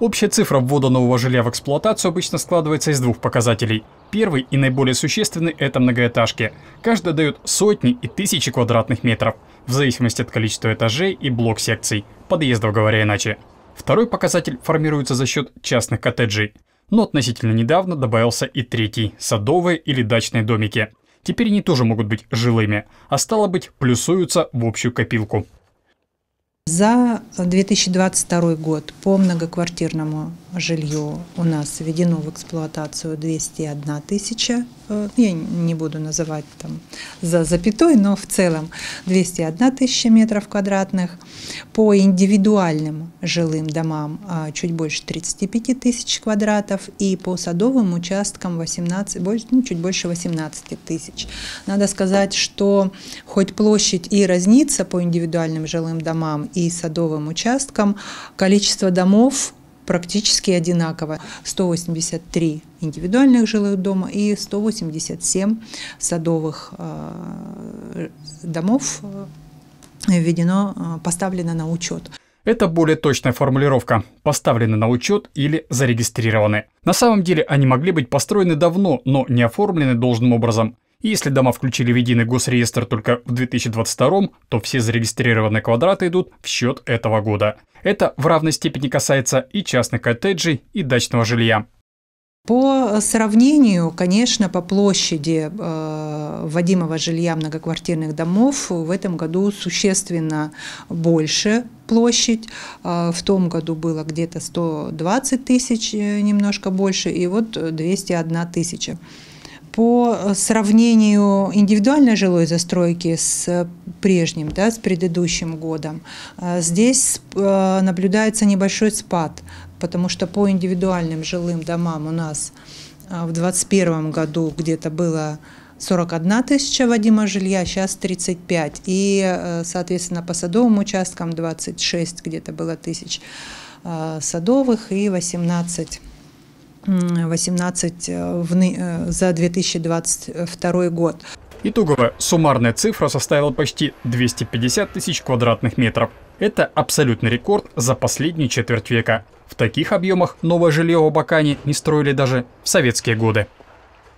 Общая цифра ввода нового жилья в эксплуатацию обычно складывается из двух показателей. Первый и наиболее существенный – это многоэтажки. Каждая дает сотни и тысячи квадратных метров, в зависимости от количества этажей и блок секций, подъездов говоря иначе. Второй показатель формируется за счет частных коттеджей. Но относительно недавно добавился и третий – садовые или дачные домики. Теперь они тоже могут быть жилыми, а стало быть, плюсуются в общую копилку. За 2022 год по многоквартирному жилью у нас введено в эксплуатацию 201 тысяча, э, я не буду называть там за запятой, но в целом 201 тысяча метров квадратных. По индивидуальным жилым домам а, чуть больше 35 тысяч квадратов и по садовым участкам 18, ну, чуть больше 18 тысяч. Надо сказать, что хоть площадь и разнится по индивидуальным жилым домам и садовым участкам, количество домов практически одинаково. 183 индивидуальных жилых дома и 187 садовых а, домов введено, э, поставлено на учет. Это более точная формулировка – поставлены на учет или зарегистрированы. На самом деле они могли быть построены давно, но не оформлены должным образом. И если дома включили в единый госреестр только в 2022, то все зарегистрированные квадраты идут в счет этого года. Это в равной степени касается и частных коттеджей, и дачного жилья. По сравнению, конечно, по площади э, вводимого жилья многоквартирных домов в этом году существенно больше площадь. Э, в том году было где-то 120 тысяч, э, немножко больше, и вот 201 тысяча по сравнению индивидуальной жилой застройки с прежним, да, с предыдущим годом, э, здесь э, наблюдается небольшой спад потому что по индивидуальным жилым домам у нас а, в 2021 году где-то было 41 тысяча Вадима жилья, сейчас 35. И, э, соответственно, по садовым участкам 26 где-то было тысяч а, садовых и 18 18 в, за 2022 год. Итоговая суммарная цифра составила почти 250 тысяч квадратных метров. Это абсолютный рекорд за последние четверть века. В таких объемах новое жилье в Абакане не строили даже в советские годы.